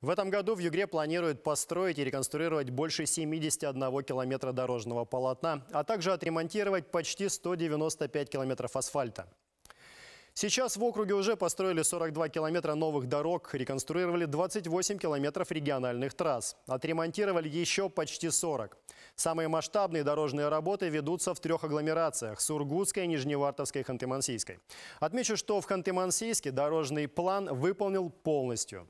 В этом году в Югре планируют построить и реконструировать больше 71 километра дорожного полотна, а также отремонтировать почти 195 километров асфальта. Сейчас в округе уже построили 42 километра новых дорог, реконструировали 28 километров региональных трасс, отремонтировали еще почти 40. Самые масштабные дорожные работы ведутся в трех агломерациях – Сургутской, Нижневартовской и Ханты-Мансийской. Отмечу, что в Ханты-Мансийске дорожный план выполнил полностью.